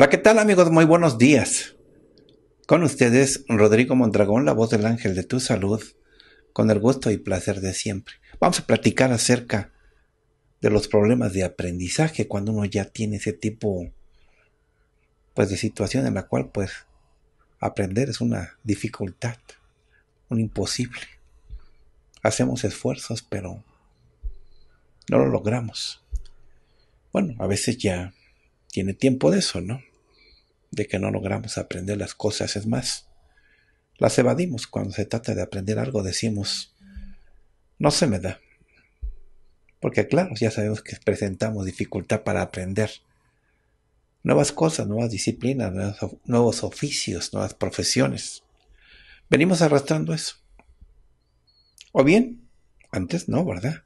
Hola, ¿qué tal amigos? Muy buenos días. Con ustedes, Rodrigo Mondragón, la voz del ángel de tu salud, con el gusto y placer de siempre. Vamos a platicar acerca de los problemas de aprendizaje cuando uno ya tiene ese tipo pues, de situación en la cual pues aprender es una dificultad, un imposible. Hacemos esfuerzos, pero no lo logramos. Bueno, a veces ya tiene tiempo de eso, ¿no? de que no logramos aprender las cosas. Es más, las evadimos cuando se trata de aprender algo. Decimos, no se me da. Porque claro, ya sabemos que presentamos dificultad para aprender nuevas cosas, nuevas disciplinas, nuevos oficios, nuevas profesiones. Venimos arrastrando eso. O bien, antes no, ¿verdad?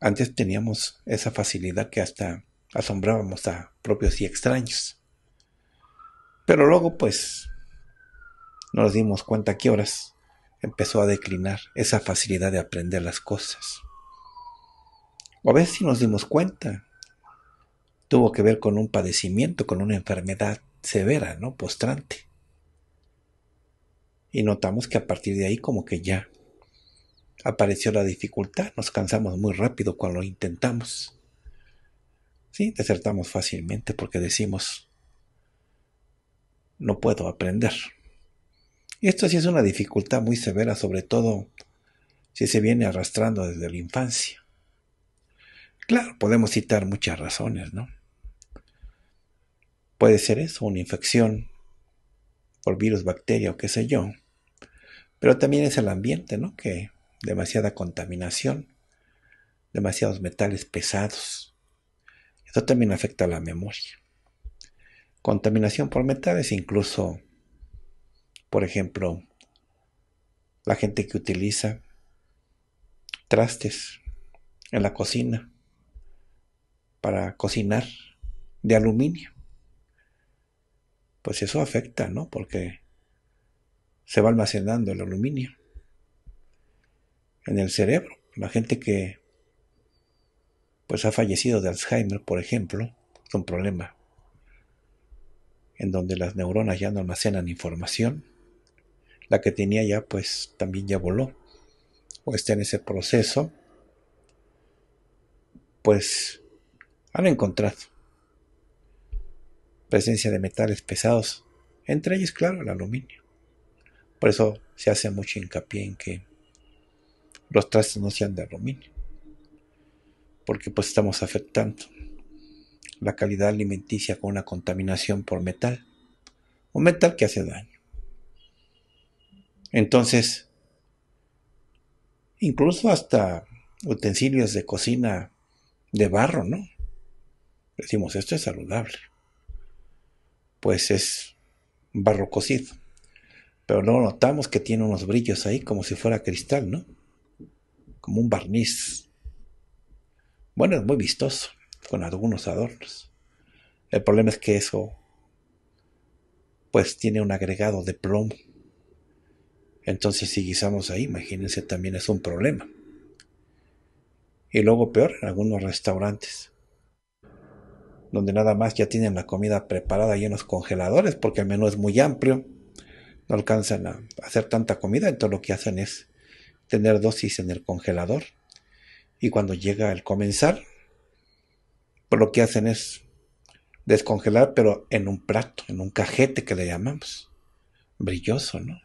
Antes teníamos esa facilidad que hasta asombrábamos a propios y extraños. Pero luego, pues, nos dimos cuenta a qué horas empezó a declinar esa facilidad de aprender las cosas. O a veces si nos dimos cuenta, tuvo que ver con un padecimiento, con una enfermedad severa, ¿no? Postrante. Y notamos que a partir de ahí como que ya apareció la dificultad, nos cansamos muy rápido cuando lo intentamos. Sí, desertamos fácilmente porque decimos, no puedo aprender. Y esto sí es una dificultad muy severa, sobre todo si se viene arrastrando desde la infancia. Claro, podemos citar muchas razones, ¿no? Puede ser eso, una infección por virus, bacteria o qué sé yo. Pero también es el ambiente, ¿no? Que demasiada contaminación, demasiados metales pesados. Esto también afecta a la memoria contaminación por metales, incluso, por ejemplo, la gente que utiliza trastes en la cocina para cocinar de aluminio. Pues eso afecta, ¿no? Porque se va almacenando el aluminio en el cerebro. La gente que pues ha fallecido de Alzheimer, por ejemplo, es un problema en donde las neuronas ya no almacenan información, la que tenía ya pues también ya voló o está en ese proceso, pues han encontrado presencia de metales pesados, entre ellos claro el aluminio. Por eso se hace mucho hincapié en que los trastes no sean de aluminio, porque pues estamos afectando la calidad alimenticia con una contaminación por metal. Un metal que hace daño. Entonces, incluso hasta utensilios de cocina de barro, ¿no? Decimos, esto es saludable. Pues es barro cocido. Pero luego notamos que tiene unos brillos ahí como si fuera cristal, ¿no? Como un barniz. Bueno, es muy vistoso con algunos adornos. El problema es que eso pues tiene un agregado de plomo. Entonces si guisamos ahí, imagínense, también es un problema. Y luego peor, en algunos restaurantes, donde nada más ya tienen la comida preparada y en los congeladores, porque el menú es muy amplio, no alcanzan a hacer tanta comida, entonces lo que hacen es tener dosis en el congelador. Y cuando llega el comensal, pues lo que hacen es descongelar, pero en un plato, en un cajete que le llamamos. Brilloso, ¿no?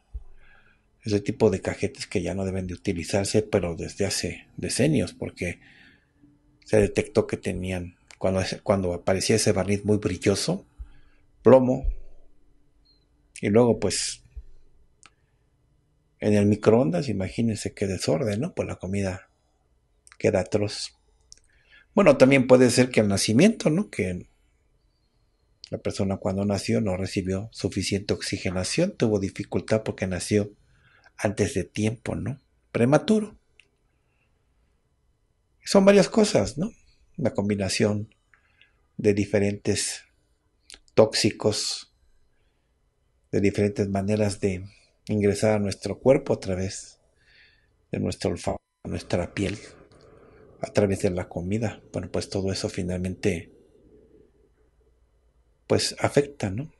Ese tipo de cajetes que ya no deben de utilizarse, pero desde hace decenios, porque se detectó que tenían, cuando, cuando aparecía ese barniz muy brilloso, plomo, y luego pues en el microondas, imagínense qué desorden, ¿no? Pues la comida queda atroz. Bueno, también puede ser que el nacimiento, ¿no? Que la persona cuando nació no recibió suficiente oxigenación, tuvo dificultad porque nació antes de tiempo, ¿no? Prematuro. Son varias cosas, ¿no? Una combinación de diferentes tóxicos, de diferentes maneras de ingresar a nuestro cuerpo a través de nuestro olfato, nuestra piel a través de la comida. Bueno, pues todo eso finalmente pues afecta, ¿no?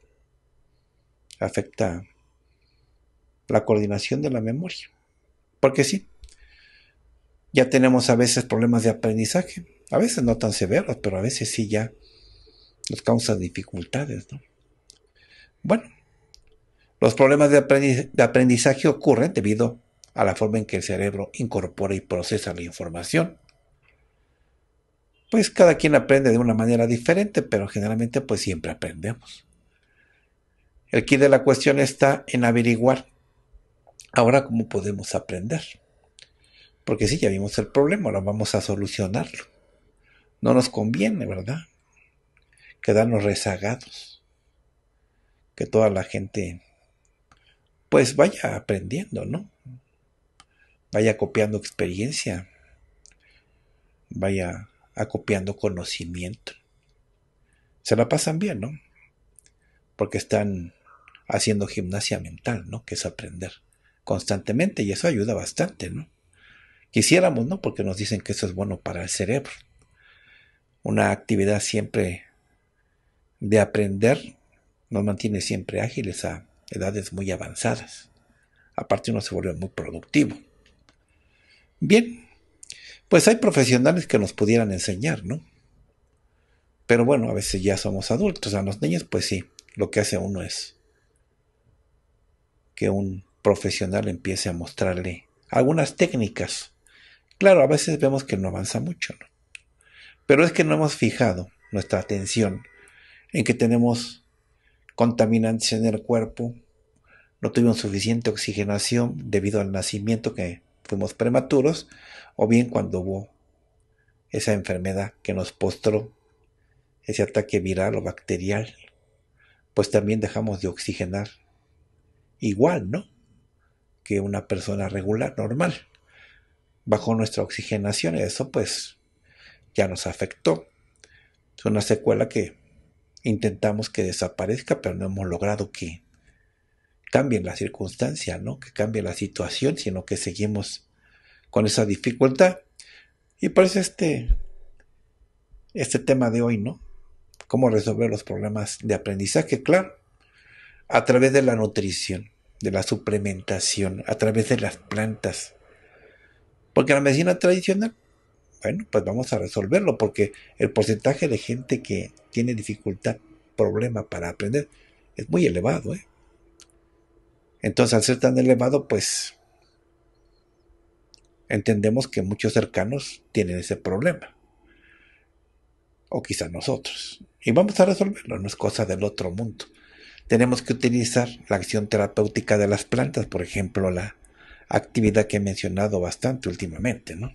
Afecta la coordinación de la memoria. Porque sí, ya tenemos a veces problemas de aprendizaje, a veces no tan severos, pero a veces sí ya nos causan dificultades, ¿no? Bueno, los problemas de, de aprendizaje ocurren debido a la forma en que el cerebro incorpora y procesa la información pues cada quien aprende de una manera diferente, pero generalmente pues siempre aprendemos. El quid de la cuestión está en averiguar ahora cómo podemos aprender. Porque si ya vimos el problema, ahora vamos a solucionarlo. No nos conviene, ¿verdad? Quedarnos rezagados. Que toda la gente pues vaya aprendiendo, ¿no? Vaya copiando experiencia. Vaya acopiando conocimiento. Se la pasan bien, ¿no? Porque están haciendo gimnasia mental, ¿no? Que es aprender constantemente y eso ayuda bastante, ¿no? Quisiéramos, ¿no? Porque nos dicen que eso es bueno para el cerebro. Una actividad siempre de aprender nos mantiene siempre ágiles a edades muy avanzadas. Aparte uno se vuelve muy productivo. Bien, pues hay profesionales que nos pudieran enseñar, ¿no? Pero bueno, a veces ya somos adultos, a los niños pues sí, lo que hace uno es que un profesional empiece a mostrarle algunas técnicas. Claro, a veces vemos que no avanza mucho, ¿no? Pero es que no hemos fijado nuestra atención en que tenemos contaminantes en el cuerpo, no tuvimos suficiente oxigenación debido al nacimiento que fuimos prematuros, o bien cuando hubo esa enfermedad que nos postró, ese ataque viral o bacterial, pues también dejamos de oxigenar. Igual, ¿no? Que una persona regular, normal. Bajo nuestra oxigenación, eso pues ya nos afectó. Es una secuela que intentamos que desaparezca, pero no hemos logrado que cambien las circunstancias, ¿no? que cambie la situación, sino que seguimos con esa dificultad. Y por este, este tema de hoy, ¿no? Cómo resolver los problemas de aprendizaje, claro, a través de la nutrición, de la suplementación, a través de las plantas. Porque la medicina tradicional, bueno, pues vamos a resolverlo, porque el porcentaje de gente que tiene dificultad, problema para aprender, es muy elevado, ¿eh? Entonces, al ser tan elevado, pues entendemos que muchos cercanos tienen ese problema. O quizá nosotros. Y vamos a resolverlo, no es cosa del otro mundo. Tenemos que utilizar la acción terapéutica de las plantas, por ejemplo, la actividad que he mencionado bastante últimamente, ¿no?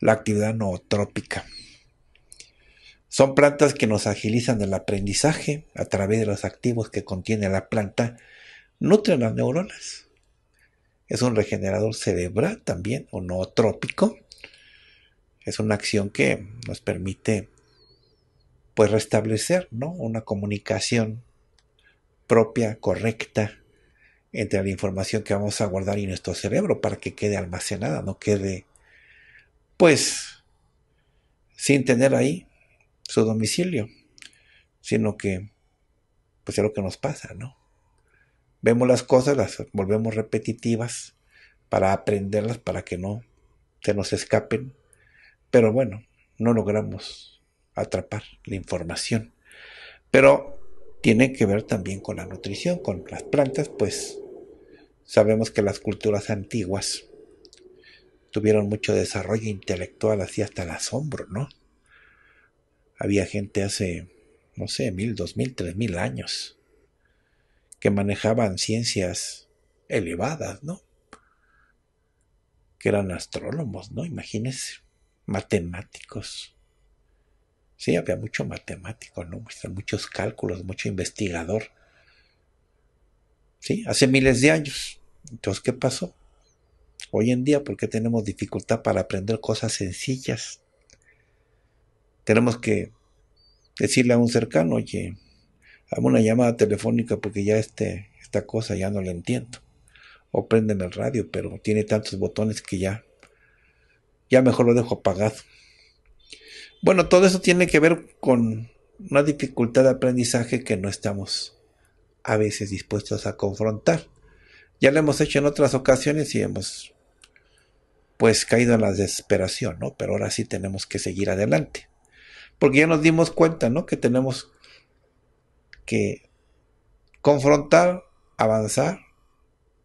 La actividad nootrópica. Son plantas que nos agilizan el aprendizaje a través de los activos que contiene la planta Nutre las neuronas. Es un regenerador cerebral también, o no trópico. Es una acción que nos permite pues restablecer ¿no? una comunicación propia, correcta, entre la información que vamos a guardar y nuestro cerebro para que quede almacenada, no quede pues sin tener ahí su domicilio, sino que pues es lo que nos pasa, ¿no? Vemos las cosas, las volvemos repetitivas para aprenderlas, para que no se nos escapen. Pero bueno, no logramos atrapar la información. Pero tiene que ver también con la nutrición, con las plantas, pues sabemos que las culturas antiguas tuvieron mucho desarrollo intelectual, así hasta el asombro, ¿no? Había gente hace, no sé, mil, dos mil, tres mil años que manejaban ciencias elevadas, ¿no? Que eran astrólogos, ¿no? Imagínense, matemáticos. Sí, había mucho matemático, ¿no? Muchos cálculos, mucho investigador. Sí, hace miles de años. Entonces, ¿qué pasó? Hoy en día, ¿por qué tenemos dificultad para aprender cosas sencillas? Tenemos que decirle a un cercano, oye, Hago una llamada telefónica porque ya este, esta cosa ya no la entiendo. O prenden el radio, pero tiene tantos botones que ya, ya mejor lo dejo apagado. Bueno, todo eso tiene que ver con una dificultad de aprendizaje que no estamos a veces dispuestos a confrontar. Ya lo hemos hecho en otras ocasiones y hemos pues caído en la desesperación, ¿no? Pero ahora sí tenemos que seguir adelante. Porque ya nos dimos cuenta, ¿no? Que tenemos que confrontar, avanzar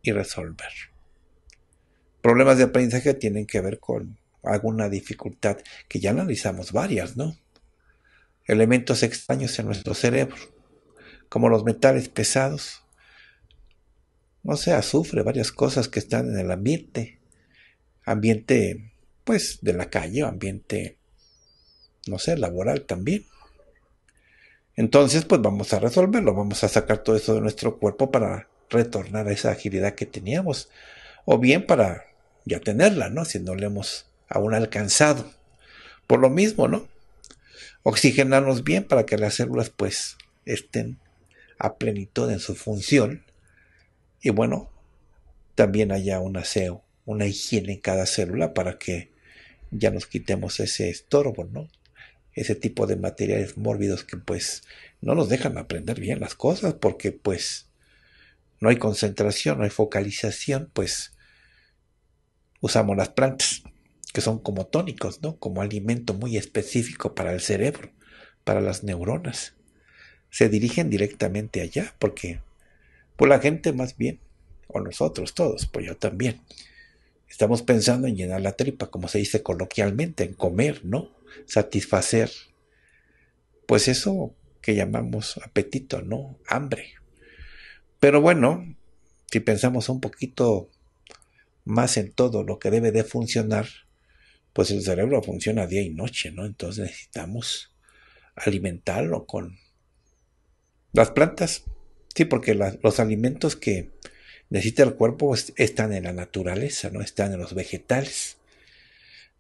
y resolver. Problemas de aprendizaje tienen que ver con alguna dificultad, que ya analizamos varias, ¿no? Elementos extraños en nuestro cerebro, como los metales pesados, no sea, azufre, varias cosas que están en el ambiente, ambiente, pues, de la calle, ambiente, no sé, laboral también. Entonces, pues vamos a resolverlo, vamos a sacar todo eso de nuestro cuerpo para retornar a esa agilidad que teníamos, o bien para ya tenerla, ¿no? Si no la hemos aún alcanzado. Por lo mismo, ¿no? Oxigenarnos bien para que las células, pues, estén a plenitud en su función. Y bueno, también haya un aseo, una higiene en cada célula para que ya nos quitemos ese estorbo, ¿no? ese tipo de materiales mórbidos que pues no nos dejan aprender bien las cosas porque pues no hay concentración, no hay focalización, pues usamos las plantas, que son como tónicos, ¿no? Como alimento muy específico para el cerebro, para las neuronas. Se dirigen directamente allá porque pues la gente más bien, o nosotros todos, pues yo también. Estamos pensando en llenar la tripa, como se dice coloquialmente, en comer, ¿no? satisfacer, pues eso que llamamos apetito, ¿no? Hambre. Pero bueno, si pensamos un poquito más en todo lo que debe de funcionar, pues el cerebro funciona día y noche, ¿no? Entonces necesitamos alimentarlo con las plantas. Sí, porque los alimentos que necesita el cuerpo están en la naturaleza, ¿no? Están en los vegetales.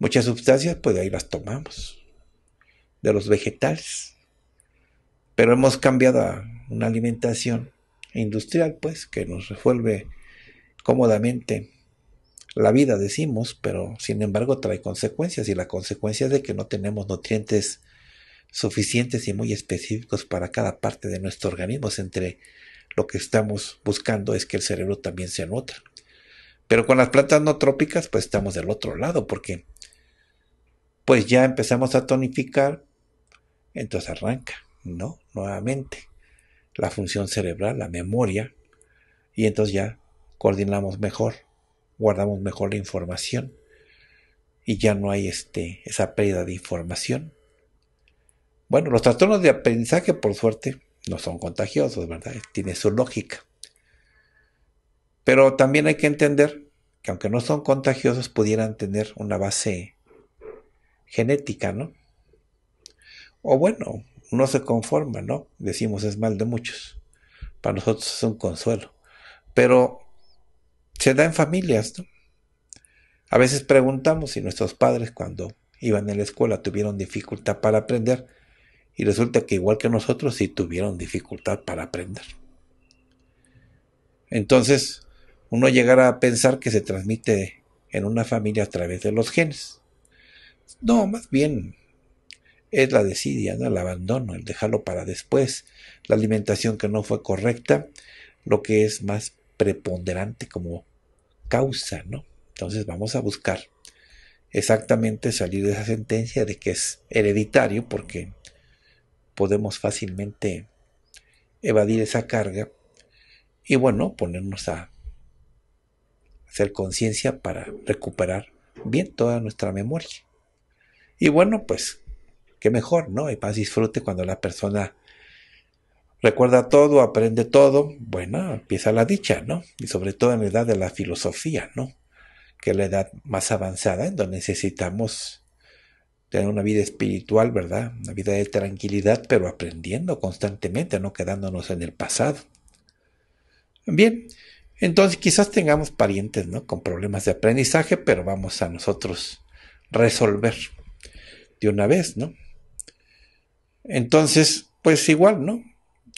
Muchas sustancias, pues ahí las tomamos, de los vegetales. Pero hemos cambiado a una alimentación industrial, pues, que nos resuelve cómodamente la vida, decimos, pero sin embargo trae consecuencias y la consecuencia es de que no tenemos nutrientes suficientes y muy específicos para cada parte de nuestro organismo. Entre lo que estamos buscando es que el cerebro también se nutra. Pero con las plantas no trópicas, pues estamos del otro lado, porque pues ya empezamos a tonificar, entonces arranca, ¿no? Nuevamente la función cerebral, la memoria, y entonces ya coordinamos mejor, guardamos mejor la información y ya no hay este, esa pérdida de información. Bueno, los trastornos de aprendizaje, por suerte, no son contagiosos, ¿verdad? Tiene su lógica. Pero también hay que entender que aunque no son contagiosos, pudieran tener una base genética, ¿no? O bueno, uno se conforma, ¿no? Decimos es mal de muchos. Para nosotros es un consuelo. Pero se da en familias, ¿no? A veces preguntamos si nuestros padres cuando iban a la escuela tuvieron dificultad para aprender y resulta que igual que nosotros sí tuvieron dificultad para aprender. Entonces, uno llegará a pensar que se transmite en una familia a través de los genes. No, más bien es la desidia, el abandono, el dejarlo para después, la alimentación que no fue correcta, lo que es más preponderante como causa, ¿no? Entonces vamos a buscar exactamente salir de esa sentencia de que es hereditario, porque podemos fácilmente evadir esa carga y bueno, ponernos a hacer conciencia para recuperar bien toda nuestra memoria. Y bueno, pues, qué mejor, ¿no? Y más disfrute cuando la persona recuerda todo, aprende todo, bueno, empieza la dicha, ¿no? Y sobre todo en la edad de la filosofía, ¿no? Que es la edad más avanzada, en donde necesitamos tener una vida espiritual, ¿verdad? Una vida de tranquilidad, pero aprendiendo constantemente, no quedándonos en el pasado. Bien, entonces quizás tengamos parientes, ¿no? Con problemas de aprendizaje, pero vamos a nosotros resolver de una vez, ¿no? Entonces, pues igual, ¿no?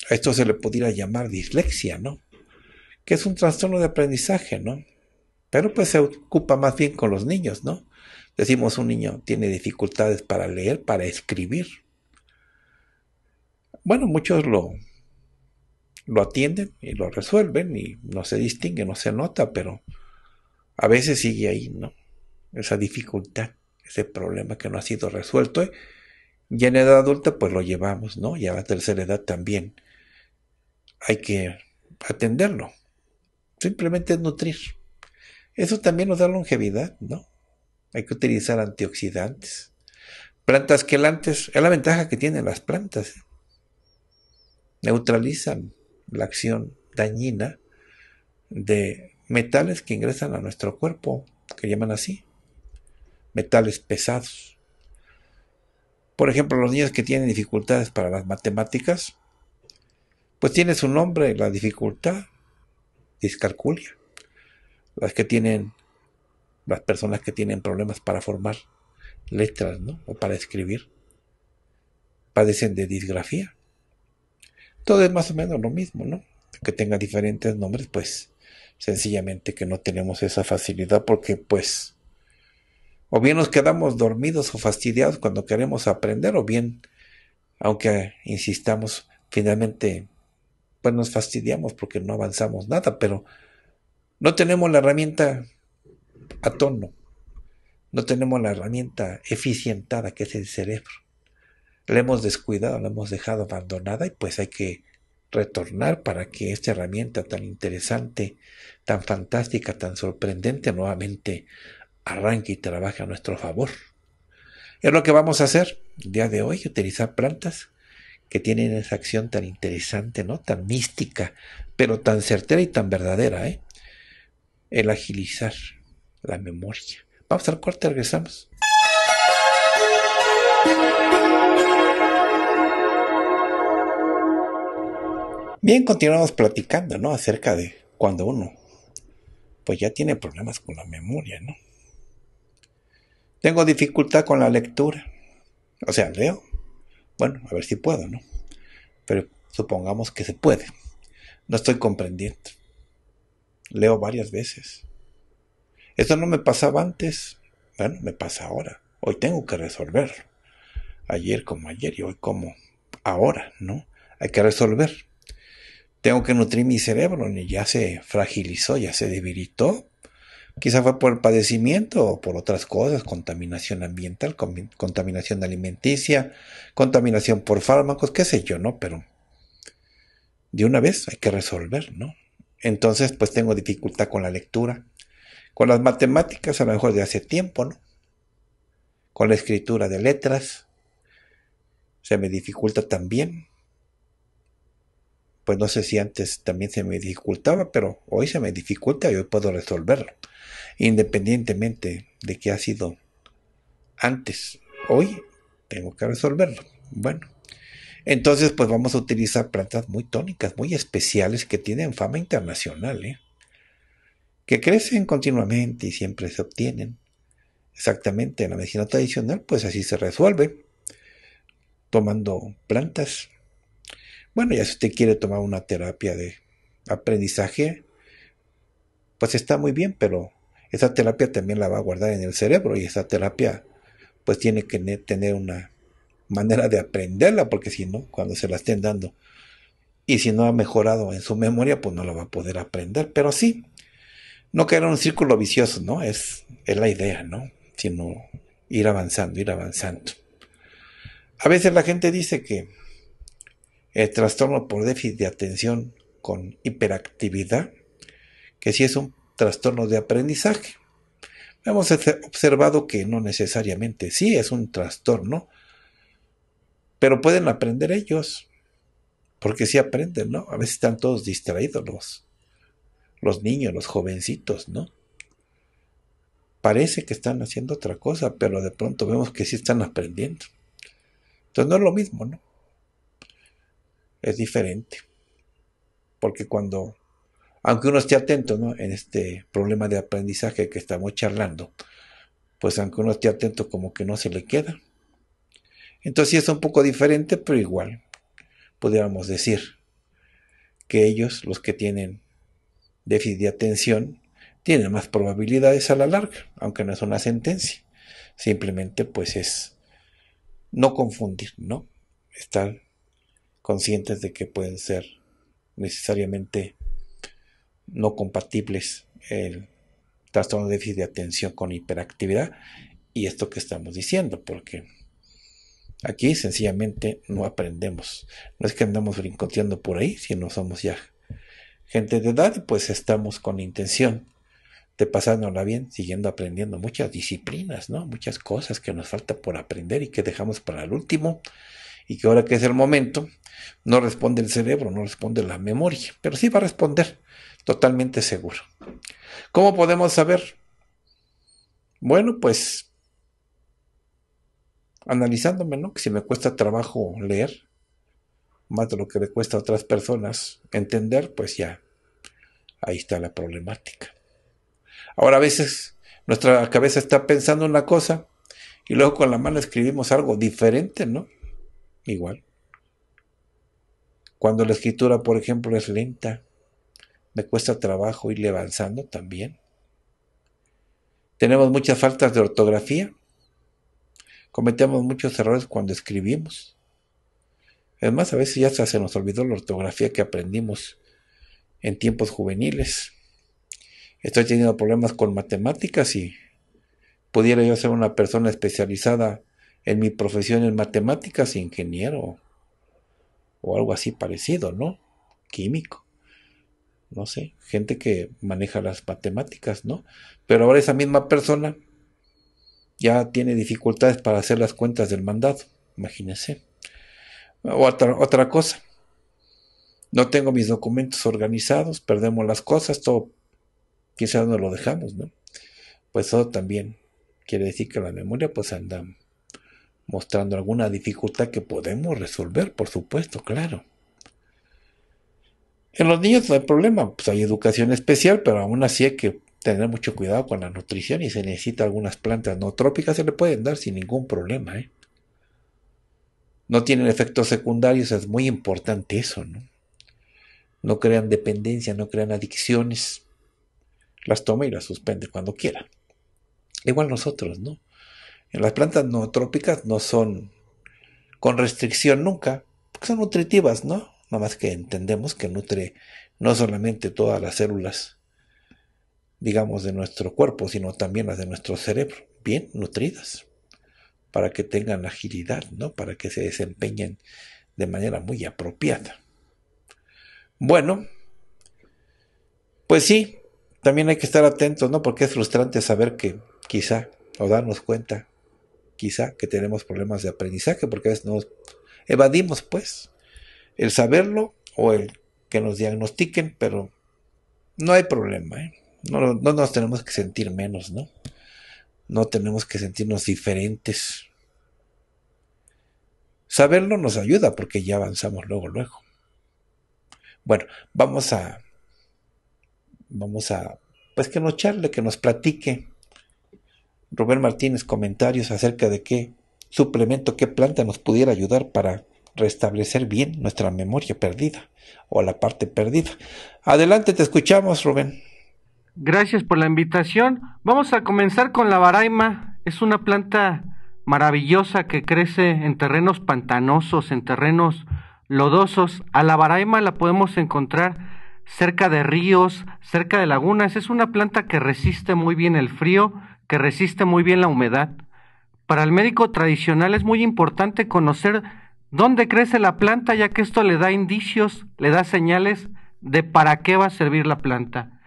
A esto se le pudiera llamar dislexia, ¿no? Que es un trastorno de aprendizaje, ¿no? Pero pues se ocupa más bien con los niños, ¿no? Decimos un niño tiene dificultades para leer, para escribir. Bueno, muchos lo, lo atienden y lo resuelven y no se distingue, no se nota, pero a veces sigue ahí, ¿no? Esa dificultad ese problema que no ha sido resuelto. ¿eh? Ya en edad adulta, pues lo llevamos, ¿no? Y a la tercera edad también hay que atenderlo. Simplemente es nutrir. Eso también nos da longevidad, ¿no? Hay que utilizar antioxidantes. Plantas que antes... es la ventaja que tienen las plantas. ¿eh? Neutralizan la acción dañina de metales que ingresan a nuestro cuerpo, que llaman así, metales pesados. Por ejemplo, los niños que tienen dificultades para las matemáticas, pues tiene su nombre, la dificultad, discalculia. Las que tienen, las personas que tienen problemas para formar letras, ¿no? O para escribir, padecen de disgrafía. Todo es más o menos lo mismo, ¿no? Que tenga diferentes nombres, pues sencillamente que no tenemos esa facilidad porque pues o bien nos quedamos dormidos o fastidiados cuando queremos aprender, o bien, aunque insistamos, finalmente, pues nos fastidiamos porque no avanzamos nada, pero no tenemos la herramienta a tono, no tenemos la herramienta eficientada que es el cerebro. La hemos descuidado, la hemos dejado abandonada y pues hay que retornar para que esta herramienta tan interesante, tan fantástica, tan sorprendente nuevamente arranque y trabaje a nuestro favor. Es lo que vamos a hacer el día de hoy, utilizar plantas que tienen esa acción tan interesante, ¿no? Tan mística, pero tan certera y tan verdadera, ¿eh? El agilizar la memoria. Vamos al corte, regresamos. Bien, continuamos platicando, ¿no? Acerca de cuando uno, pues ya tiene problemas con la memoria, ¿no? Tengo dificultad con la lectura. O sea, leo. Bueno, a ver si puedo, ¿no? Pero supongamos que se puede. No estoy comprendiendo. Leo varias veces. ¿Esto no me pasaba antes. Bueno, me pasa ahora. Hoy tengo que resolverlo. Ayer como ayer y hoy como ahora, ¿no? Hay que resolver. Tengo que nutrir mi cerebro, ni ya se fragilizó, ya se debilitó Quizá fue por el padecimiento o por otras cosas, contaminación ambiental, contaminación alimenticia, contaminación por fármacos, qué sé yo, ¿no? Pero de una vez hay que resolver, ¿no? Entonces, pues tengo dificultad con la lectura, con las matemáticas a lo mejor de hace tiempo, ¿no? Con la escritura de letras, se me dificulta también. Pues no sé si antes también se me dificultaba, pero hoy se me dificulta y hoy puedo resolverlo independientemente de que ha sido antes. Hoy tengo que resolverlo. Bueno, entonces pues vamos a utilizar plantas muy tónicas, muy especiales que tienen fama internacional, ¿eh? que crecen continuamente y siempre se obtienen. Exactamente, en la medicina tradicional pues así se resuelve, tomando plantas. Bueno, ya si usted quiere tomar una terapia de aprendizaje, pues está muy bien, pero esa terapia también la va a guardar en el cerebro y esa terapia pues tiene que tener una manera de aprenderla porque si no, cuando se la estén dando y si no ha mejorado en su memoria, pues no la va a poder aprender. Pero sí, no caer un círculo vicioso, ¿no? Es, es la idea, ¿no? Sino ir avanzando, ir avanzando. A veces la gente dice que el trastorno por déficit de atención con hiperactividad, que si es un trastorno de aprendizaje. Hemos observado que no necesariamente sí es un trastorno, pero pueden aprender ellos, porque sí aprenden, ¿no? A veces están todos distraídos los, los niños, los jovencitos, ¿no? Parece que están haciendo otra cosa, pero de pronto vemos que sí están aprendiendo. Entonces no es lo mismo, ¿no? Es diferente. Porque cuando aunque uno esté atento ¿no? en este problema de aprendizaje que estamos charlando, pues aunque uno esté atento como que no se le queda. Entonces es un poco diferente, pero igual podríamos decir que ellos, los que tienen déficit de atención, tienen más probabilidades a la larga, aunque no es una sentencia. Simplemente pues es no confundir, ¿no? Estar conscientes de que pueden ser necesariamente no compatibles el trastorno de déficit de atención con hiperactividad y esto que estamos diciendo, porque aquí sencillamente no aprendemos. No es que andamos brincoteando por ahí, sino somos ya gente de edad, pues estamos con intención de la bien, siguiendo aprendiendo muchas disciplinas, ¿no? Muchas cosas que nos falta por aprender y que dejamos para el último y que ahora que es el momento, no responde el cerebro, no responde la memoria, pero sí va a responder totalmente seguro. ¿Cómo podemos saber? Bueno, pues analizándome, ¿no? Que si me cuesta trabajo leer, más de lo que le cuesta a otras personas entender, pues ya, ahí está la problemática. Ahora a veces nuestra cabeza está pensando una cosa y luego con la mano escribimos algo diferente, ¿no? Igual. Cuando la escritura, por ejemplo, es lenta, me cuesta trabajo irle avanzando también. Tenemos muchas faltas de ortografía. Cometemos muchos errores cuando escribimos. Además, a veces ya se nos olvidó la ortografía que aprendimos en tiempos juveniles. Estoy teniendo problemas con matemáticas y pudiera yo ser una persona especializada en mi profesión en matemáticas, ingeniero o algo así parecido, ¿no? Químico no sé, gente que maneja las matemáticas, ¿no? Pero ahora esa misma persona ya tiene dificultades para hacer las cuentas del mandado, imagínense. Otra, otra cosa, no tengo mis documentos organizados, perdemos las cosas, todo quizás no lo dejamos, ¿no? Pues eso también quiere decir que la memoria pues anda mostrando alguna dificultad que podemos resolver, por supuesto, claro. En los niños no hay problema, pues hay educación especial, pero aún así hay que tener mucho cuidado con la nutrición y se necesita algunas plantas no trópicas, se le pueden dar sin ningún problema. ¿eh? No tienen efectos secundarios, es muy importante eso, ¿no? No crean dependencia, no crean adicciones. Las toma y las suspende cuando quiera. Igual nosotros, ¿no? En las plantas no trópicas no son con restricción nunca, porque son nutritivas, ¿no? nada más que entendemos que nutre no solamente todas las células, digamos, de nuestro cuerpo, sino también las de nuestro cerebro, bien nutridas, para que tengan agilidad, ¿no? Para que se desempeñen de manera muy apropiada. Bueno, pues sí, también hay que estar atentos, ¿no? Porque es frustrante saber que quizá, o darnos cuenta, quizá que tenemos problemas de aprendizaje, porque a veces nos evadimos, pues el saberlo o el que nos diagnostiquen, pero no hay problema, ¿eh? no, no nos tenemos que sentir menos, ¿no? No tenemos que sentirnos diferentes. Saberlo nos ayuda porque ya avanzamos luego, luego. Bueno, vamos a, vamos a, pues que nos charle, que nos platique. Rubén Martínez, comentarios acerca de qué suplemento, qué planta nos pudiera ayudar para restablecer bien nuestra memoria perdida o la parte perdida. Adelante, te escuchamos, Rubén. Gracias por la invitación. Vamos a comenzar con la baraima. Es una planta maravillosa que crece en terrenos pantanosos, en terrenos lodosos. A la baraima la podemos encontrar cerca de ríos, cerca de lagunas. Es una planta que resiste muy bien el frío, que resiste muy bien la humedad. Para el médico tradicional es muy importante conocer ¿Dónde crece la planta? Ya que esto le da indicios, le da señales de para qué va a servir la planta.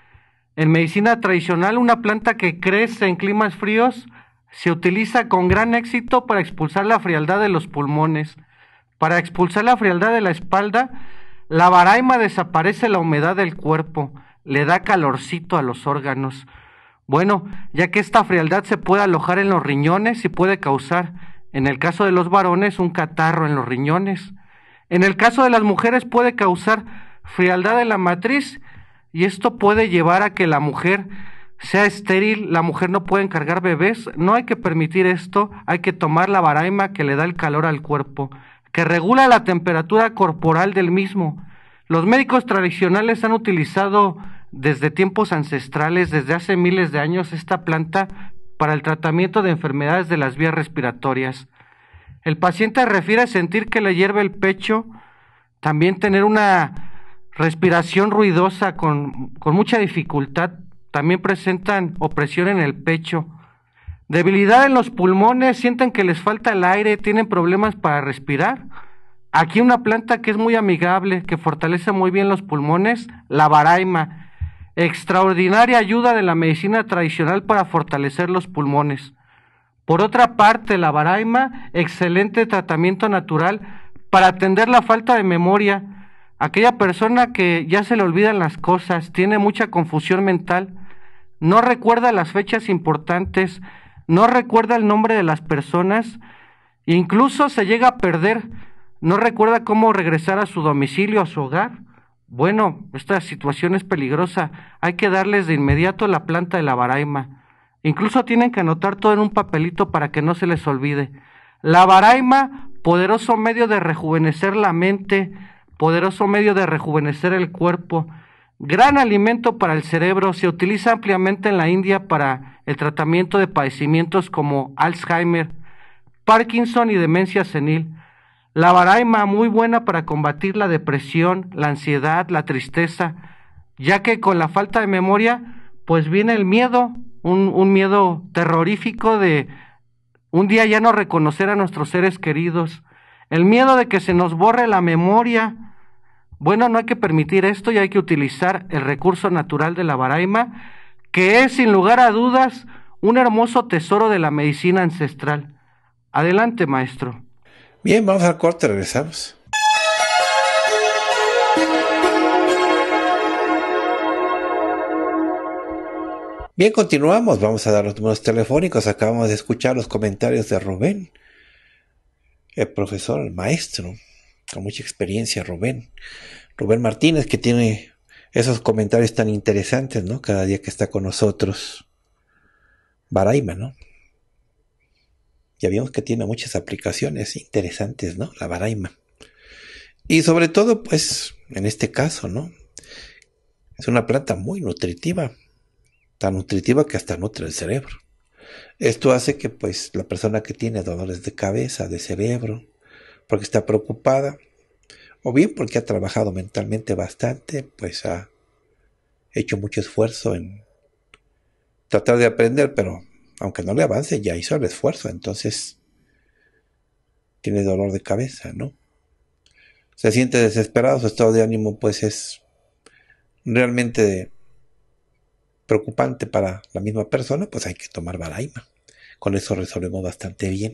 En medicina tradicional, una planta que crece en climas fríos se utiliza con gran éxito para expulsar la frialdad de los pulmones. Para expulsar la frialdad de la espalda, la varaima desaparece la humedad del cuerpo, le da calorcito a los órganos. Bueno, ya que esta frialdad se puede alojar en los riñones y puede causar en el caso de los varones, un catarro en los riñones. En el caso de las mujeres puede causar frialdad en la matriz y esto puede llevar a que la mujer sea estéril, la mujer no puede encargar bebés, no hay que permitir esto, hay que tomar la baraima que le da el calor al cuerpo, que regula la temperatura corporal del mismo. Los médicos tradicionales han utilizado desde tiempos ancestrales, desde hace miles de años, esta planta para el tratamiento de enfermedades de las vías respiratorias. El paciente refiere a sentir que le hierve el pecho, también tener una respiración ruidosa con, con mucha dificultad, también presentan opresión en el pecho. Debilidad en los pulmones, sienten que les falta el aire, tienen problemas para respirar. Aquí una planta que es muy amigable, que fortalece muy bien los pulmones, la varaima extraordinaria ayuda de la medicina tradicional para fortalecer los pulmones. Por otra parte, la baraima, excelente tratamiento natural para atender la falta de memoria. Aquella persona que ya se le olvidan las cosas, tiene mucha confusión mental, no recuerda las fechas importantes, no recuerda el nombre de las personas, incluso se llega a perder, no recuerda cómo regresar a su domicilio, a su hogar bueno, esta situación es peligrosa. Hay que darles de inmediato la planta de la varaima, Incluso tienen que anotar todo en un papelito para que no se les olvide. La baraima, poderoso medio de rejuvenecer la mente, poderoso medio de rejuvenecer el cuerpo, gran alimento para el cerebro, se utiliza ampliamente en la India para el tratamiento de padecimientos como Alzheimer, Parkinson y demencia senil. La baraima muy buena para combatir la depresión, la ansiedad, la tristeza, ya que con la falta de memoria, pues viene el miedo, un, miedo terrorífico de un día ya no reconocer a nuestros seres queridos, el miedo de que se nos borre la memoria, bueno, no hay que permitir esto y hay que utilizar el recurso natural de la baraima, que es sin lugar a dudas un hermoso tesoro de la medicina ancestral. Adelante, maestro. Bien, vamos al corte, regresamos. Bien, continuamos. Vamos a dar los números telefónicos. Acabamos de escuchar los comentarios de Rubén, el profesor, el maestro, con mucha experiencia, Rubén. Rubén Martínez, que tiene esos comentarios tan interesantes, ¿no? Cada día que está con nosotros. Baraima, ¿no? Ya vimos que tiene muchas aplicaciones interesantes, ¿no? La Baraima. Y sobre todo, pues, en este caso, ¿no? Es una planta muy nutritiva, tan nutritiva que hasta nutre el cerebro. Esto hace que, pues, la persona que tiene dolores de cabeza, de cerebro, porque está preocupada, o bien porque ha trabajado mentalmente bastante, pues ha hecho mucho esfuerzo en tratar de aprender, pero aunque no le avance, ya hizo el esfuerzo, entonces tiene dolor de cabeza, ¿no? Se siente desesperado, su estado de ánimo pues es realmente preocupante para la misma persona, pues hay que tomar balaima Con eso resolvemos bastante bien.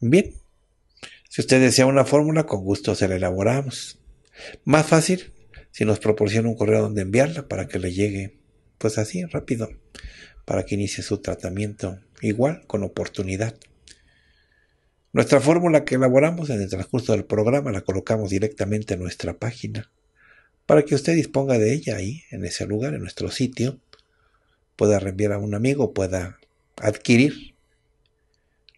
Bien, si usted desea una fórmula, con gusto se la elaboramos. Más fácil si nos proporciona un correo donde enviarla para que le llegue, pues así, rápido para que inicie su tratamiento, igual con oportunidad. Nuestra fórmula que elaboramos en el transcurso del programa la colocamos directamente en nuestra página, para que usted disponga de ella ahí, en ese lugar, en nuestro sitio, pueda reenviar a un amigo, pueda adquirir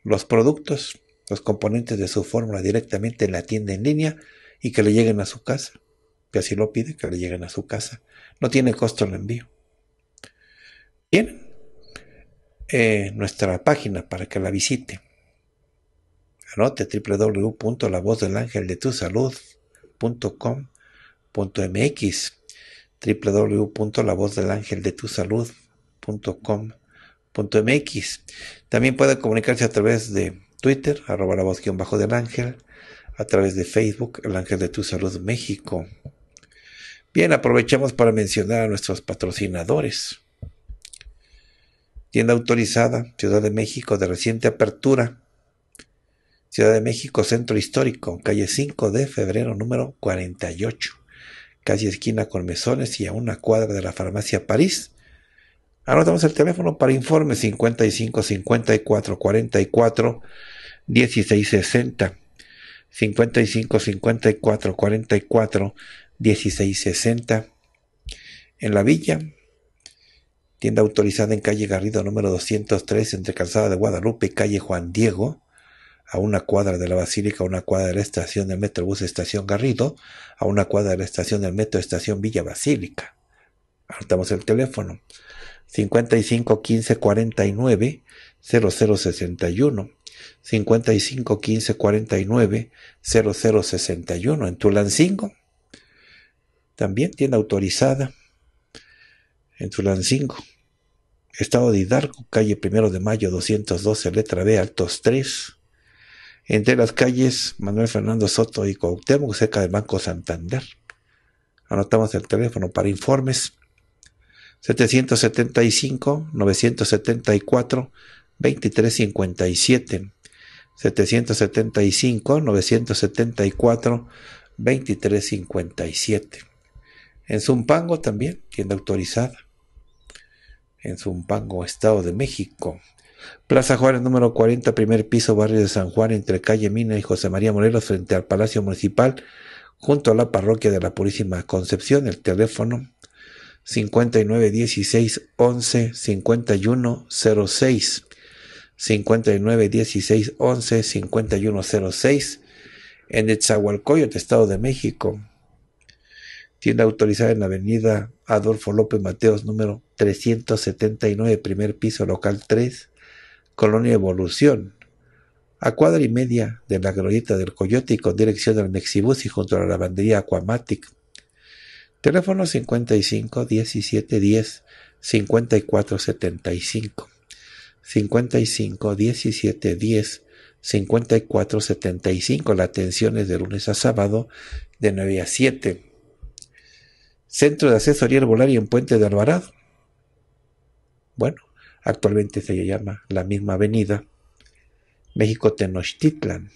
los productos, los componentes de su fórmula directamente en la tienda en línea y que le lleguen a su casa, que así lo pide, que le lleguen a su casa. No tiene costo el envío. Bien, eh, nuestra página para que la visite. Anote www.lavozdelangeldetusalud.com.mx www.lavozdelangeldetusalud.com.mx También puede comunicarse a través de Twitter, arroba la voz guión bajo del ángel, a través de Facebook, el ángel de tu salud México. Bien, aprovechamos para mencionar a nuestros patrocinadores tienda autorizada, Ciudad de México de reciente apertura, Ciudad de México Centro Histórico, calle 5 de febrero número 48, Calle esquina con mesones y a una cuadra de la farmacia París. Anotamos el teléfono para informe 55 54 44 16 60. 55 54 44 16 en la villa tienda autorizada en calle Garrido número 203 entre Calzada de Guadalupe y calle Juan Diego, a una cuadra de la Basílica, a una cuadra de la estación del Metrobús Estación Garrido, a una cuadra de la estación del Metro Estación Villa Basílica. Anotamos el teléfono 55 15 0061 55 15 0061 en Tulancingo. También tienda autorizada en Tulancingo. Estado de Hidalgo, calle Primero de Mayo 212, letra B, altos 3, entre las calles Manuel Fernando Soto y Cuauhtémoc, cerca del Banco Santander. Anotamos el teléfono para informes 775-974-2357. 775-974-2357. En Zumpango también, tienda autorizada en Zumpango, Estado de México. Plaza Juárez número 40, primer piso, barrio de San Juan, entre calle Mina y José María Morelos, frente al Palacio Municipal, junto a la parroquia de la Purísima Concepción. El teléfono 16 11 5106. 16 11 5106 en Etzahualcoyot, Estado de México tienda autorizada en la avenida Adolfo López Mateos, número 379, primer piso, local 3, Colonia Evolución, a cuadra y media de la glorieta del Coyote y con dirección al Mexibus y junto a la lavandería Aquamatic. Teléfono 55 17 10 54 75. 55 17 10 54 75. La atención es de lunes a sábado de 9 a 7 Centro de Asesoría y en Puente de Alvarado. Bueno, actualmente se llama la misma avenida México Tenochtitlan.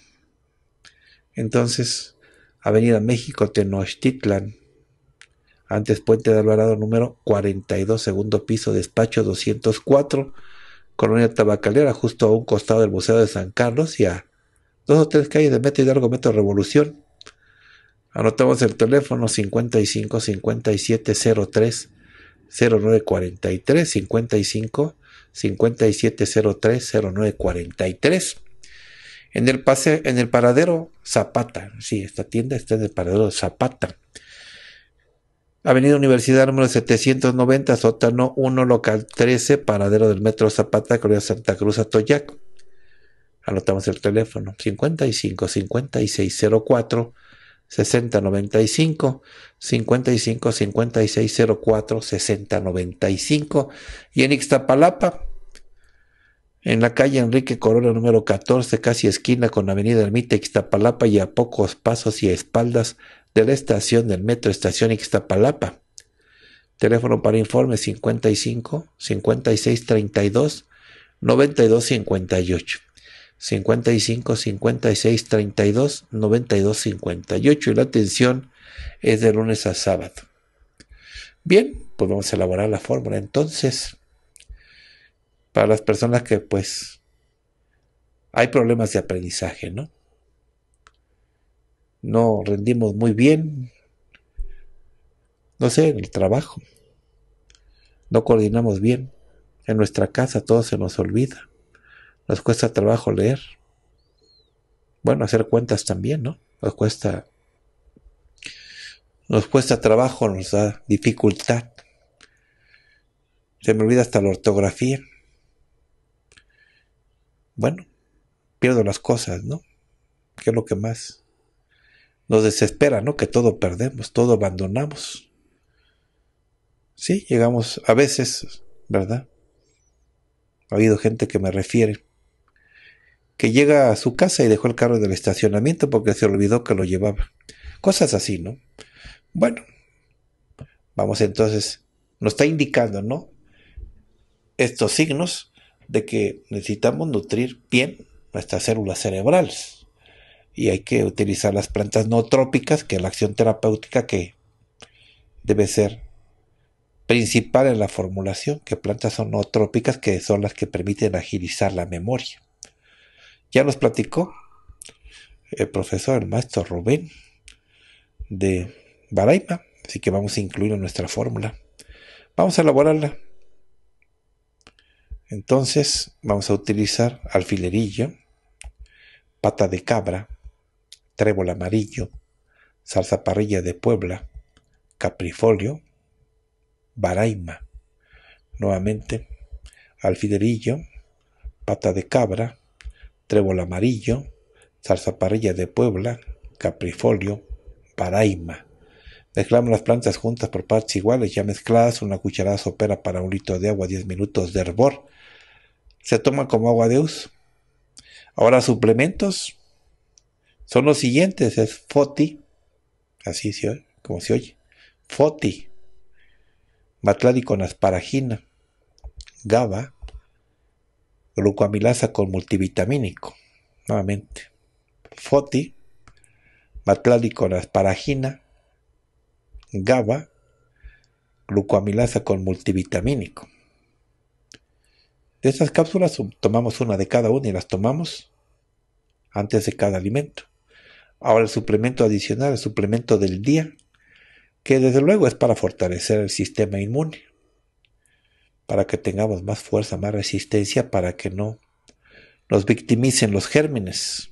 Entonces, Avenida México Tenochtitlan, antes Puente de Alvarado número 42, segundo piso, despacho 204, Colonia Tabacalera, justo a un costado del buceo de San Carlos y a dos o tres calles de Metro largo, Metro Revolución, Anotamos el teléfono 55 57 03 0943 55 57 03 0943. En el pase, en el paradero Zapata. Sí, esta tienda está en el paradero Zapata. Avenida Universidad número 790, sótano 1, local 13, paradero del metro Zapata, Correa Santa Cruz, Atoyac. Anotamos el teléfono 55 5604 6095 55 6095 y en Ixtapalapa en la calle Enrique Corona número 14 casi esquina con avenida Ermita Ixtapalapa y a pocos pasos y a espaldas de la estación del metro estación Ixtapalapa teléfono para informe 55 56 32 92 58 55 56 32 92 58 y la atención es de lunes a sábado. Bien, pues vamos a elaborar la fórmula entonces para las personas que pues hay problemas de aprendizaje, ¿no? No rendimos muy bien, no sé, en el trabajo, no coordinamos bien, en nuestra casa todo se nos olvida nos cuesta trabajo leer. Bueno, hacer cuentas también, ¿no? Nos cuesta. Nos cuesta trabajo, nos da dificultad. Se me olvida hasta la ortografía. Bueno, pierdo las cosas, ¿no? ¿Qué es lo que más nos desespera, ¿no? Que todo perdemos, todo abandonamos. Sí, llegamos a veces, ¿verdad? Ha habido gente que me refiere que llega a su casa y dejó el carro del estacionamiento porque se olvidó que lo llevaba. Cosas así, ¿no? Bueno, vamos entonces, nos está indicando, ¿no? Estos signos de que necesitamos nutrir bien nuestras células cerebrales y hay que utilizar las plantas no trópicas, que es la acción terapéutica que debe ser principal en la formulación, que plantas son no trópicas que son las que permiten agilizar la memoria. Ya nos platicó el profesor, el maestro Rubén de Baraima, así que vamos a incluir en nuestra fórmula. Vamos a elaborarla. Entonces vamos a utilizar alfilerillo, pata de cabra, trébol amarillo, salsa parrilla de Puebla, caprifolio, baraima. Nuevamente, alfilerillo, pata de cabra, trébol amarillo, parrilla de Puebla, caprifolio, paraima. Mezclamos las plantas juntas por partes iguales, ya mezcladas, una cucharada sopera para un litro de agua, 10 minutos de hervor. Se toma como agua de uso. Ahora, suplementos son los siguientes: es foti, así se oye, como se oye, foti, Matladi con asparagina, GABA, glucoamilasa con multivitamínico, nuevamente. FOTI, Matlali para gina, GABA, glucoamilasa con multivitamínico. De estas cápsulas um, tomamos una de cada una y las tomamos antes de cada alimento. Ahora el suplemento adicional, el suplemento del día, que desde luego es para fortalecer el sistema inmune para que tengamos más fuerza, más resistencia, para que no nos victimicen los gérmenes,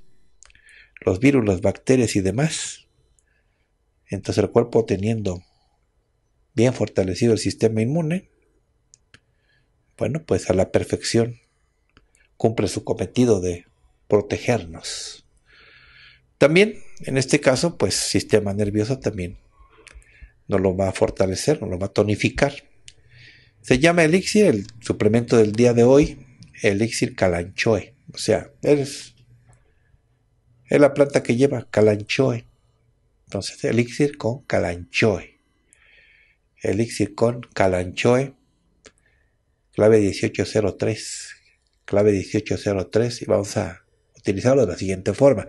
los virus, las bacterias y demás. Entonces el cuerpo teniendo bien fortalecido el sistema inmune, bueno, pues a la perfección cumple su cometido de protegernos. También, en este caso, pues sistema nervioso también nos lo va a fortalecer, nos lo va a tonificar. Se llama Elixir, el suplemento del día de hoy, Elixir Calanchoe. O sea, es, es la planta que lleva Calanchoe. Entonces, Elixir con Calanchoe. Elixir con Calanchoe. Clave 1803. Clave 1803. Y vamos a utilizarlo de la siguiente forma.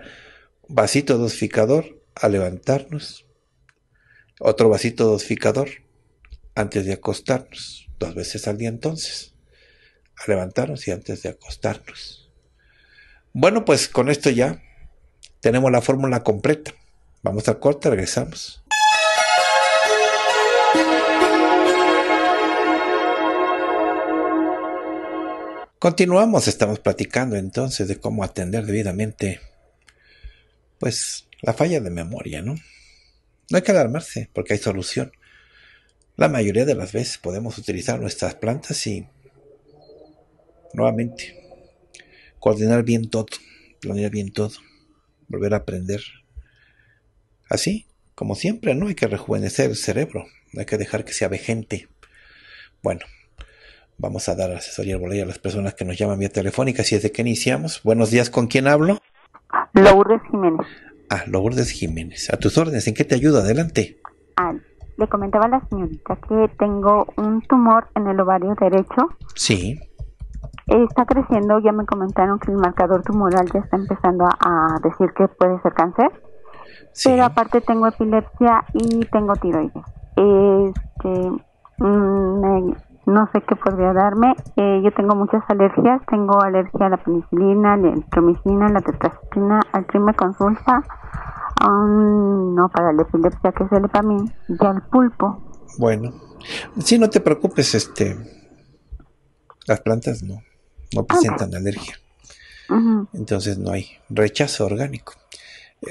Vasito dosificador a levantarnos. Otro vasito dosificador antes de acostarnos dos veces al día entonces, a levantarnos y antes de acostarnos. Bueno, pues con esto ya tenemos la fórmula completa. Vamos al corte, regresamos. Continuamos, estamos platicando entonces de cómo atender debidamente, pues, la falla de memoria, ¿no? No hay que alarmarse, porque hay solución. La mayoría de las veces podemos utilizar nuestras plantas y nuevamente coordinar bien todo, planear bien todo, volver a aprender. Así, como siempre, no hay que rejuvenecer el cerebro, no hay que dejar que sea vejente. Bueno, vamos a dar asesoría herbalia a las personas que nos llaman vía telefónica. Si es de que iniciamos, buenos días, ¿con quién hablo? Lourdes Jiménez. Ah, Lourdes Jiménez. A tus órdenes, ¿en qué te ayudo? Adelante le comentaba a la señorita que tengo un tumor en el ovario derecho. Sí. Está creciendo, ya me comentaron que el marcador tumoral ya está empezando a, decir que puede ser cáncer. Sí. Pero aparte tengo epilepsia y tengo tiroides. Este, mm, no sé qué podría darme. Eh, yo tengo muchas alergias. Tengo alergia a la penicilina, a la entromicina, a la tetraciclina, al consulta no, para la epilepsia que se le mí, ya el pulpo. Bueno, sí, no te preocupes, este, las plantas no, no presentan alergia. Entonces no hay rechazo orgánico.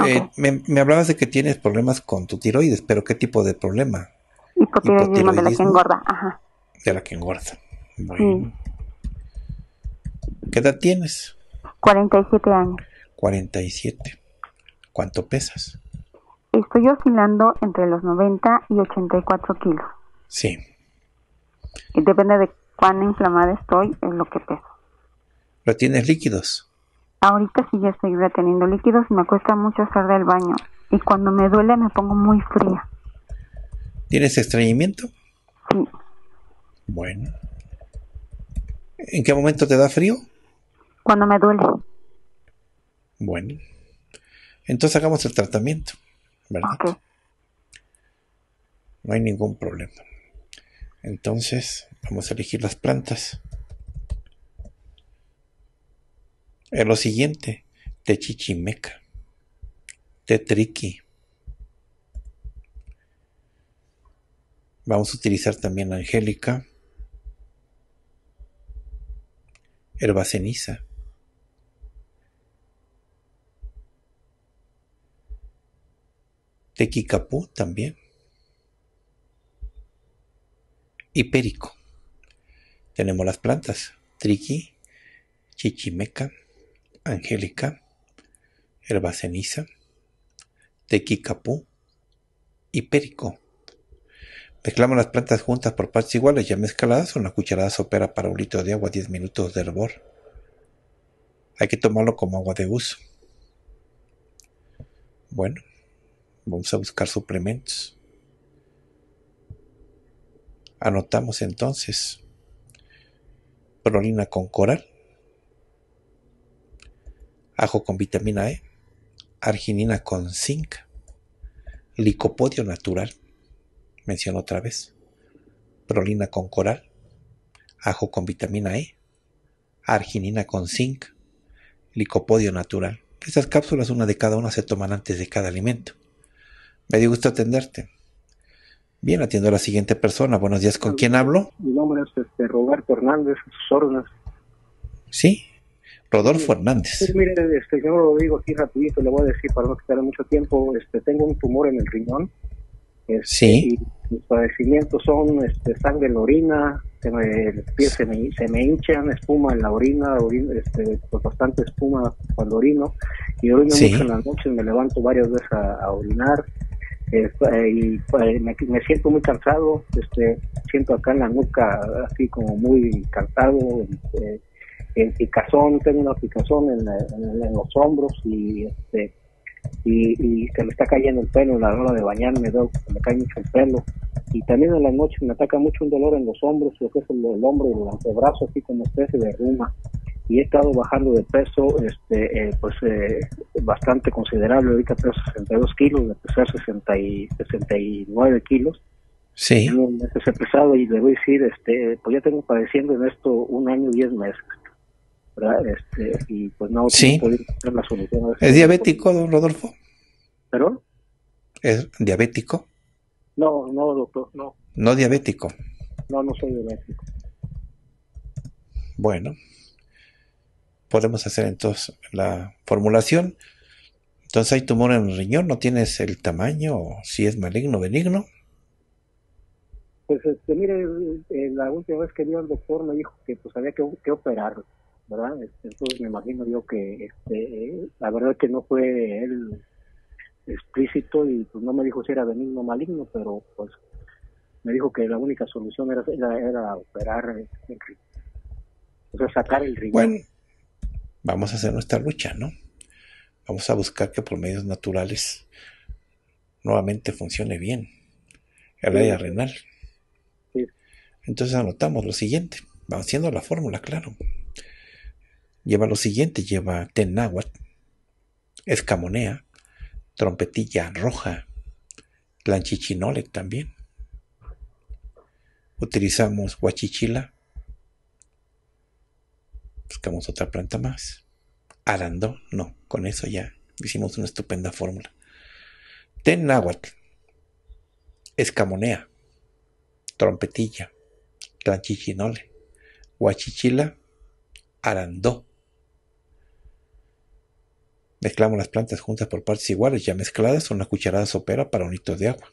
Eh, me, hablabas de que tienes problemas con tu tiroides, pero ¿qué tipo de problema? Hipotiroidismo, de la que engorda. Ajá. De la que engorda. ¿Qué edad tienes? 47 años. 47. ¿Cuánto pesas? Estoy oscilando entre los 90 y 84 kilos. Sí. Y depende de cuán inflamada estoy, en lo que peso. ¿Retienes líquidos? Ahorita sí ya estoy reteniendo líquidos y me cuesta mucho hacer del baño. Y cuando me duele me pongo muy fría. ¿Tienes estreñimiento? Sí. Bueno. ¿En qué momento te da frío? Cuando me duele. Bueno. Entonces hagamos el tratamiento, ¿verdad? No hay ningún problema. Entonces vamos a elegir las plantas. Es lo siguiente, techichimeca chichimeca, Vamos a utilizar también angélica, herba ceniza. Tequicapú también. Y Perico. Tenemos las plantas. Triqui, Chichimeca, Angélica, ceniza, Tequicapú y Perico. Mezclamos las plantas juntas por partes iguales ya mezcladas. Una cucharada sopera para un litro de agua, 10 minutos de hervor. Hay que tomarlo como agua de uso. Bueno. Vamos a buscar suplementos. Anotamos entonces prolina con coral, ajo con vitamina E, arginina con zinc, licopodio natural, menciono otra vez, prolina con coral, ajo con vitamina E, arginina con zinc, licopodio natural. Estas cápsulas, una de cada una, se toman antes de cada alimento. Me dio gusto atenderte. Bien, atiendo a la siguiente persona. Buenos días, ¿con quién hablo? Mi nombre es este, Roberto Hernández, sus Sí, Rodolfo Hernández. Pues mire, este, yo lo digo aquí rapidito, le voy a decir para no quitarle mucho tiempo, este, tengo un tumor en el riñón. sí. Este, mis padecimientos son este, sangre en la orina, se me, se me, se me hinchan, espuma en la orina, este, pues bastante espuma cuando orino, y hoy en las noches, me levanto varias veces a, a orinar, y pues, me, siento muy cansado, este, siento acá en la nuca así como muy cansado, el este, picazón, tengo una picazón en, los hombros y este y, se me está cayendo el pelo a la hora de bañarme, me cae mucho el pelo. Y también en la noche me ataca mucho un dolor en los hombros, lo que es el, hombro y el antebrazo, así como especie de ruma y he estado bajando de peso este, eh, pues eh, bastante considerable. Ahorita peso 62 kilos, de a 60 y 69 kilos. Sí. he pesado y le voy a decir, este, pues ya tengo padeciendo en esto un año y diez meses. ¿verdad? Este, y pues no, sí. encontrar la solución. ¿Es diabético, don Rodolfo? pero ¿Es diabético? No, no, doctor, no. ¿No diabético? No, no soy diabético. Bueno, podemos hacer entonces la formulación. Entonces hay tumor en el riñón, no tienes el tamaño, si es maligno o benigno. Pues este, mire, eh, la última vez que vio al doctor me dijo que pues había que, operar ¿verdad? Este, entonces me imagino yo que este, la verdad que no fue él explícito y pues no me dijo si era benigno o maligno, pero pues me dijo que la única solución era, era, era operar, este, o sea, sacar el riñón vamos a hacer nuestra lucha, ¿no? Vamos a buscar que por medios naturales nuevamente funcione bien el área renal. Entonces anotamos lo siguiente, vamos haciendo la fórmula, claro. Lleva lo siguiente, lleva tenáhuatl, escamonea, trompetilla roja, planchichinole también. Utilizamos huachichila, buscamos otra planta más. Arandó, no, con eso ya hicimos una estupenda fórmula. Ten náhuatl, escamonea, trompetilla, tlanchichinole, guachichila, arandó. Mezclamos las plantas juntas por partes iguales, ya mezcladas, una cucharada sopera para un litro de agua.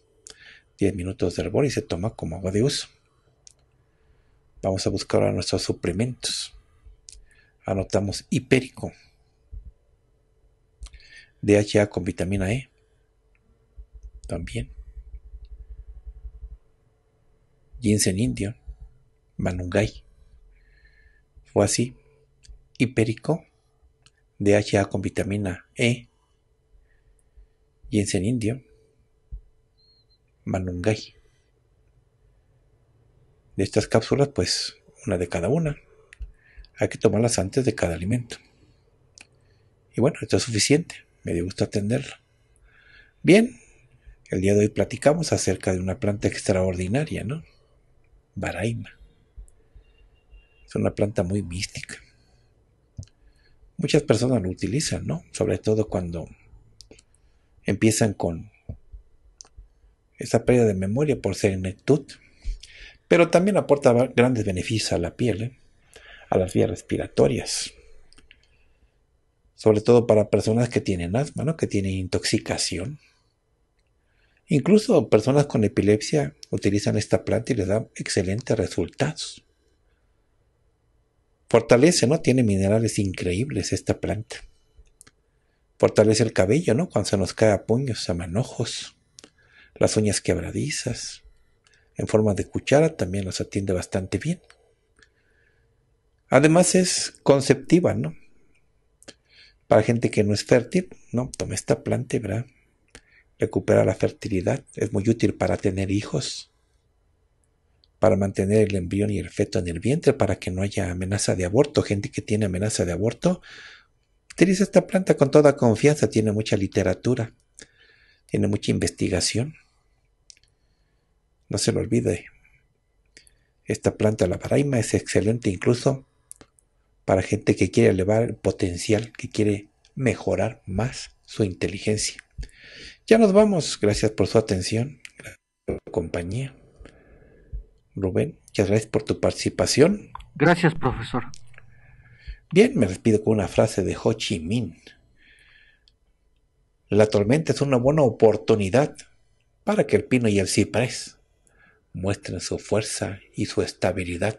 10 minutos de hervor y se toma como agua de uso. Vamos a buscar ahora nuestros suplementos anotamos hipérico, DHA con vitamina E, también, ginseng indio, manungay, fue así, hipérico, DHA con vitamina E, ginseng indio, manungay. De estas cápsulas, pues una de cada una, hay que tomarlas antes de cada alimento. Y bueno, esto es suficiente. Me dio gusto atenderlo. Bien, el día de hoy platicamos acerca de una planta extraordinaria, ¿no? Baraima. Es una planta muy mística. Muchas personas lo utilizan, ¿no? Sobre todo cuando empiezan con esa pérdida de memoria por ser pero también aporta grandes beneficios a la piel. ¿eh? a las vías respiratorias. Sobre todo para personas que tienen asma, ¿no? que tienen intoxicación. Incluso personas con epilepsia utilizan esta planta y les dan excelentes resultados. Fortalece, ¿no? Tiene minerales increíbles esta planta. Fortalece el cabello, ¿no? Cuando se nos cae a puños, a manojos, las uñas quebradizas, en forma de cuchara también los atiende bastante bien. Además es conceptiva, ¿no? Para gente que no es fértil, ¿no? Toma esta planta, ¿verdad? Recupera la fertilidad. Es muy útil para tener hijos, para mantener el embrión y el feto en el vientre, para que no haya amenaza de aborto. Gente que tiene amenaza de aborto, utiliza esta planta con toda confianza. Tiene mucha literatura, tiene mucha investigación. No se lo olvide. Esta planta, la paraima, es excelente incluso para gente que quiere elevar el potencial, que quiere mejorar más su inteligencia. Ya nos vamos, gracias por su atención, gracias por su compañía. Rubén, que gracias por tu participación. Gracias, profesor. Bien, me despido con una frase de Ho Chi Minh. La tormenta es una buena oportunidad para que el pino y el ciprés muestren su fuerza y su estabilidad.